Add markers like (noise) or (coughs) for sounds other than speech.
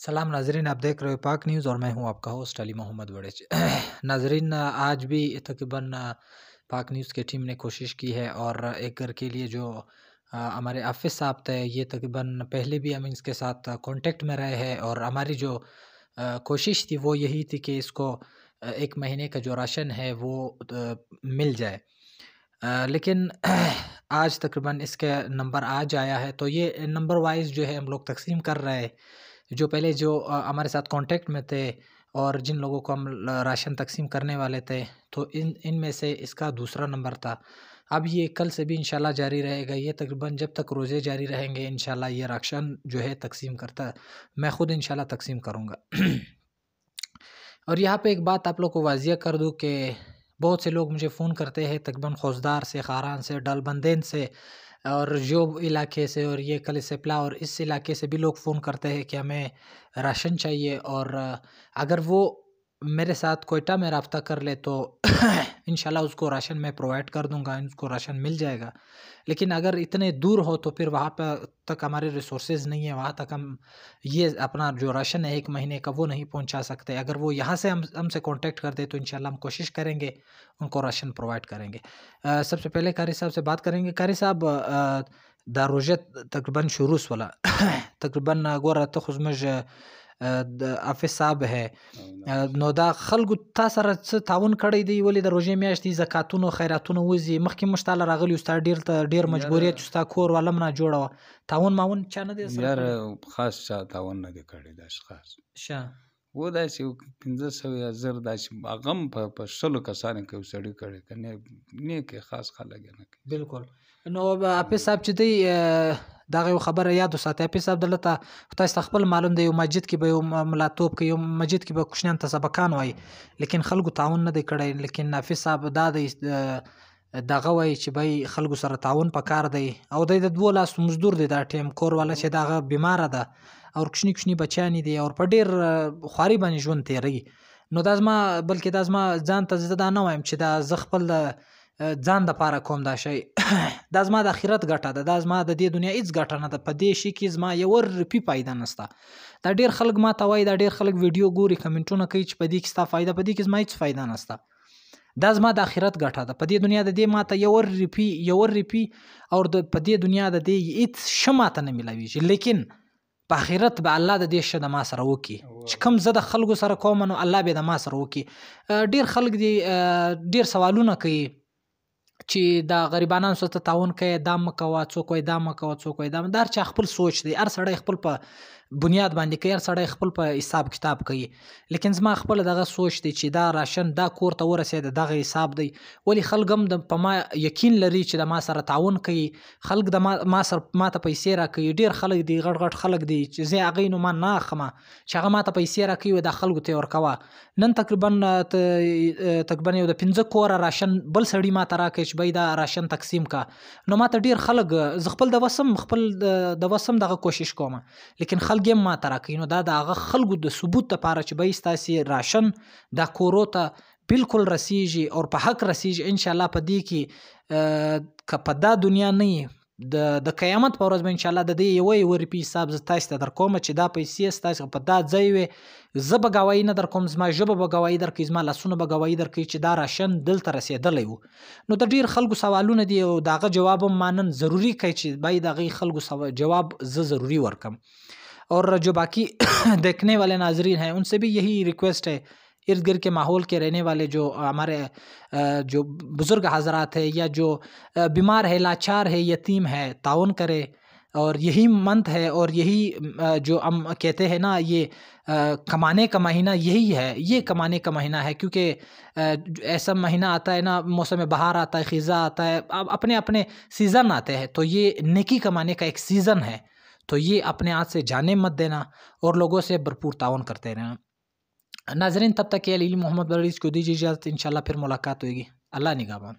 सलाम नाजरीन आप देख रहे हो पाक न्यूज़ और मैं हूं आपका होस्ट अली मोहम्मद वडेज (clears throat) नाजरीन आज भी तकरीबन पाक न्यूज़ की टीम ने कोशिश की है और एक घर के लिए जो हमारे आफिस साहब थे ये तकरीबन पहले भी हम इसके साथ कांटेक्ट में रहे हैं और हमारी जो कोशिश थी वो यही थी कि इसको एक महीने का जो राशन है वो मिल जाए लेकिन (clears throat) आज तकरीबन इसके नंबर आज आया है तो ये नंबर वाइज जो है हम लोग तकसीम कर रहे हैं जो पहले जो हमारे साथ कॉन्टेक्ट में थे और जिन लोगों को हम राशन तकसीम करने वाले थे तो इन इन में से इसका दूसरा नंबर था अब ये कल से भी इंशाल्लाह जारी रहेगा ये तकरीबन जब तक रोज़े जारी रहेंगे इंशाल्लाह ये राशन जो है तकसीम करता मैं ख़ुद इंशाल्लाह तकसीम करूँगा (clears throat) और यहाँ पे एक बात आप लोग को वाजिया कर दूँ कि बहुत से लोग मुझे फ़ोन करते हैं तकरीबन खौजदार से खारान से डलबंदेन से और जो इलाके से और ये कलसेपला और इस इलाके से भी लोग फ़ोन करते हैं कि हमें राशन चाहिए और अगर वो मेरे साथ कोयटा में रबता कर ले तो (clears throat) इन उसको राशन मैं प्रोवाइड कर दूंगा उसको राशन मिल जाएगा लेकिन अगर इतने दूर हो तो फिर वहाँ पर तक हमारे रिसोर्सेज नहीं है वहाँ तक हम ये अपना जो राशन है एक महीने का वो नहीं पहुँचा सकते अगर वो यहाँ से हम हमसे कांटेक्ट कर दे तो इन हम कोशिश करेंगे उनको राशन प्रोवाइड करेंगे आ, सबसे पहले कारी साहब से बात करेंगे कारी साहब दारोजत तकरीबन शुरू वाला (clears throat) तकरीबन गोर तक तो افیس صاحب ہے نو دا خلکو تاسو سره څه تعاون کړی دی ولې د روزې میاشتې زکاتونو خیراتونو وزي مخکې مشتاله راغلی وستا ډیر ته ډیر مجبوریت وستا کور ولم نه جوړو تعاون ماون چا نه دی سره یار خاص چا تعاون نه دی کړی دا خاص شه و داسې پنځه سوه یا زر داسې هغه هم په شلو کسانو کې یو سړي کړی که نیک خاص خلک یې نه کوي بلکل نو اپی صاحب چې دی دغه یو خبره یاد وساتئ اپی صاحب دلته تاسو خپل معلوم دی یو مسجد کې به یو ملاتوب کې یو مسجد کې به کوشنان ته سبقان وای لیکن خلکو تعاون نه دی کړی لیکن نافي صاحب دا د دغه وای چې به خلکو سره تعاون پکار دی او د دوه لاس مزدور دی دا ټیم کور والا چې دغه بیمار ده او کوچني کوچني بچیان دي او په ډیر خواري باندې ژوند تیروي نو دا زما بلکې دا زما ځان ته زه دا نه وایم چې دا زه خپل ځان د پاره کوم دا شی (coughs) دا زما د اخرت ګټه ده دا زما د دې دنیا هیڅ ګټه نه ده په دې شي کې زما یو روپی پایده نسته دا ډیر خلک ما ته وایي دا ډیر خلک ویډیو ګوري کمنټونه کوي چې په دې کې ستا فایده په دې کې زما هیڅ فایده نسته دا زما د اخرت ګټه ده په دې دنیا د دې ماته یو رپی یو رپی او د په دې دنیا د دې هیڅ شماته نه ملاویږي لیکن په آخرت به الله د دې شه د ما سره وکي چې کوم زه د خلکو سره کوم نو الله به د ما سره وکي ډیر خلک دی ډیر سوالونه کوي چې دا غریبانان سره تعاون کوي دا مکوا څوک وای دا مکوا څوک وای دا مدار چې خپل سوچ دی هر سړی خپل په بنیاد باندې کوي هر سړی خپل په حساب کتاب کوي لیکن زما خپل دغه سوچ دی چې دا راشن دا کور ته ورسېد دغه حساب دی ولی خلک هم د په ما یقین لري چې د ما سره تعاون کوي خلک د ما سره ما ته پیسې راکوي ډیر خلک دی غټ غټ خلک دی چې زه هغه نو ما نه اخمه چې هغه ما ته پیسې راکوي د خلکو ته ورکوه نن تقریبا تقریبا یو د 15 کور راشن بل سړی ما ته راکې چې بيد راشن تقسیم کا نو ما ته ډیر خلک ز خپل د وسم خپل د وسم دغه کوشش کوم لیکن خلک خلک یې ماته راکوي نو دا د هغه خلکو د ثبوت دپاره چې به یې ستاسې راشن دا کورو ته بالکل رسیږي او په حق رسیږي انشاءالله په دې کې که په دا دنیا نه د د قیامت په ورځ به ان شاء الله د دې یوې ورې په حساب زه تاسو ته درکوم چې دا پیسې تاسو په دا ځای وي زه به گواہی نه درکوم زما ژبه به گواہی درکې زما لاسونه به گواہی درکې چې دا راشن دلته رسیدلی وو نو د ډیر خلکو سوالونه دي او داغه جواب مانن ضروری کوي چې باید دغه خلکو جواب زه ضروری ورکم और जो बाकी (coughs) देखने वाले नाजरीन हैं उनसे भी यही रिक्वेस्ट है इर्द गिर्द के माहौल के रहने वाले जो हमारे जो बुज़ुर्ग हजरात है या जो बीमार है लाचार है यतीम है ताउन करे और यही मंथ है और यही जो हम कहते हैं ना ये कमाने का महीना यही है ये कमाने का महीना है क्योंकि ऐसा महीना आता है ना मौसम बहार आता है ख़िज़ा आता है अब अपने अपने सीज़न आते हैं तो ये नेकी कमाने का एक सीज़न है तो ये अपने हाथ से जाने मत देना और लोगों से भरपूर तावन करते रहना नाजरीन तब तक के अली मोहम्मद बरीज को दीजिए इजाज़त इन फिर मुलाकात होगी अल्लाह निगाबान